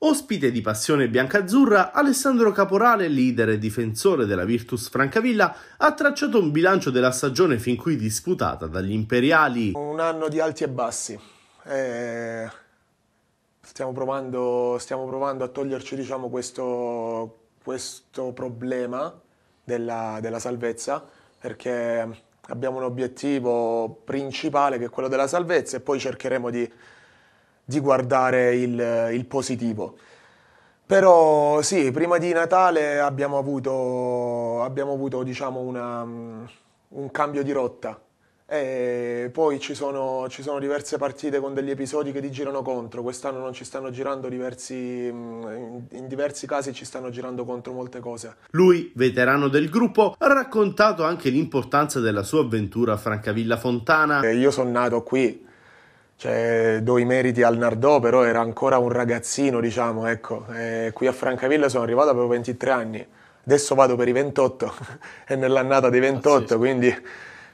Ospite di Passione Biancazzurra, Alessandro Caporale, leader e difensore della Virtus Francavilla, ha tracciato un bilancio della stagione fin qui disputata dagli imperiali. Un anno di alti e bassi. Eh, stiamo, provando, stiamo, provando, a toglierci diciamo, questo, questo, problema della, della salvezza, perché abbiamo un obiettivo principale che è quello della salvezza e poi cercheremo di di guardare il, il positivo. Però sì, prima di Natale abbiamo avuto, abbiamo avuto diciamo, una, un cambio di rotta. E poi ci sono, ci sono, diverse partite con degli episodi che ti girano contro. Quest'anno non ci stanno girando diversi. In diversi casi ci stanno girando contro molte cose. Lui, veterano del gruppo, ha raccontato anche l'importanza della sua avventura a Francavilla Fontana. Io sono nato qui cioè, do i meriti al Nardò, però era ancora un ragazzino, diciamo, ecco. E qui a Francavilla sono arrivato avevo 23 anni, adesso vado per i 28, è nell'annata dei 28, Pazzesco. Ah, quindi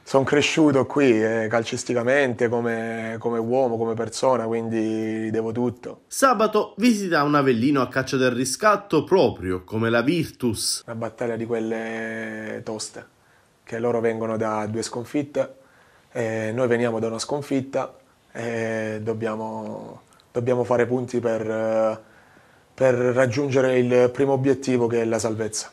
sono cresciuto qui eh, calcisticamente come, come, uomo, come persona, quindi devo tutto. Sabato visita un Avellino a caccia del riscatto proprio come la Virtus. Una battaglia di quelle toste, che loro vengono da due sconfitte, e noi veniamo da una sconfitta e dobbiamo, dobbiamo fare punti per, per raggiungere il primo obiettivo che è la salvezza.